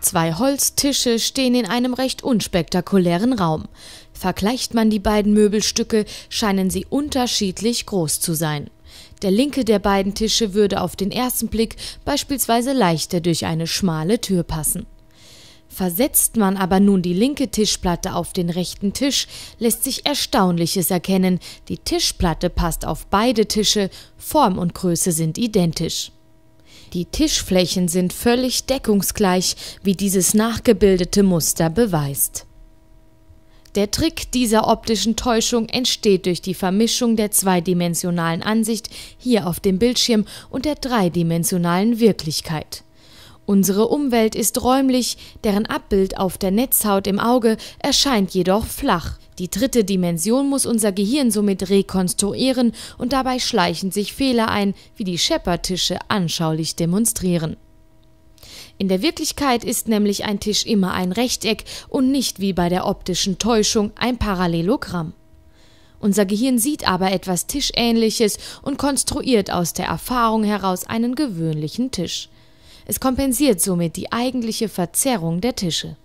Zwei Holztische stehen in einem recht unspektakulären Raum. Vergleicht man die beiden Möbelstücke, scheinen sie unterschiedlich groß zu sein. Der linke der beiden Tische würde auf den ersten Blick beispielsweise leichter durch eine schmale Tür passen. Versetzt man aber nun die linke Tischplatte auf den rechten Tisch, lässt sich Erstaunliches erkennen. Die Tischplatte passt auf beide Tische, Form und Größe sind identisch. Die Tischflächen sind völlig deckungsgleich, wie dieses nachgebildete Muster beweist. Der Trick dieser optischen Täuschung entsteht durch die Vermischung der zweidimensionalen Ansicht hier auf dem Bildschirm und der dreidimensionalen Wirklichkeit. Unsere Umwelt ist räumlich, deren Abbild auf der Netzhaut im Auge erscheint jedoch flach. Die dritte Dimension muss unser Gehirn somit rekonstruieren und dabei schleichen sich Fehler ein, wie die Scheppertische anschaulich demonstrieren. In der Wirklichkeit ist nämlich ein Tisch immer ein Rechteck und nicht wie bei der optischen Täuschung ein Parallelogramm. Unser Gehirn sieht aber etwas Tischähnliches und konstruiert aus der Erfahrung heraus einen gewöhnlichen Tisch. Es kompensiert somit die eigentliche Verzerrung der Tische.